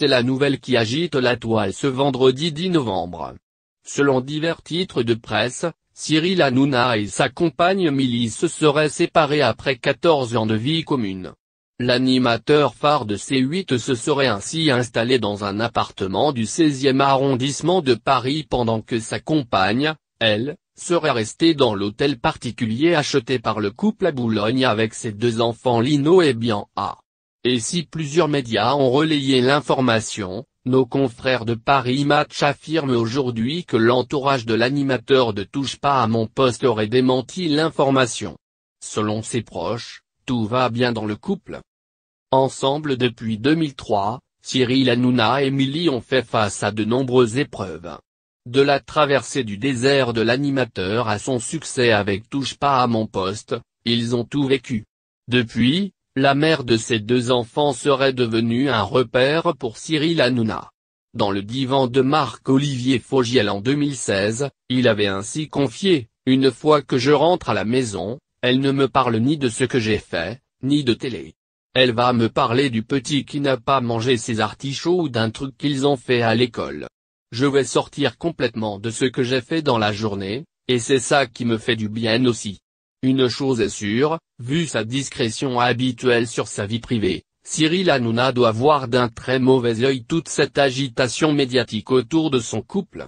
C'est la nouvelle qui agite la toile ce vendredi 10 novembre. Selon divers titres de presse, Cyril Hanouna et sa compagne Milice se seraient séparés après 14 ans de vie commune. L'animateur phare de C8 se serait ainsi installé dans un appartement du 16e arrondissement de Paris pendant que sa compagne, elle, serait restée dans l'hôtel particulier acheté par le couple à Boulogne avec ses deux enfants Lino et Bianca. Et si plusieurs médias ont relayé l'information, nos confrères de Paris Match affirment aujourd'hui que l'entourage de l'animateur de Touche pas à mon poste aurait démenti l'information. Selon ses proches, tout va bien dans le couple. Ensemble depuis 2003, Cyril Hanouna et Milly ont fait face à de nombreuses épreuves. De la traversée du désert de l'animateur à son succès avec Touche pas à mon poste, ils ont tout vécu. Depuis, la mère de ses deux enfants serait devenue un repère pour Cyril Hanouna. Dans le divan de Marc-Olivier Fogiel en 2016, il avait ainsi confié, « Une fois que je rentre à la maison, elle ne me parle ni de ce que j'ai fait, ni de télé. Elle va me parler du petit qui n'a pas mangé ses artichauts ou d'un truc qu'ils ont fait à l'école. Je vais sortir complètement de ce que j'ai fait dans la journée, et c'est ça qui me fait du bien aussi. Une chose est sûre, vu sa discrétion habituelle sur sa vie privée, Cyril Hanouna doit voir d'un très mauvais œil toute cette agitation médiatique autour de son couple.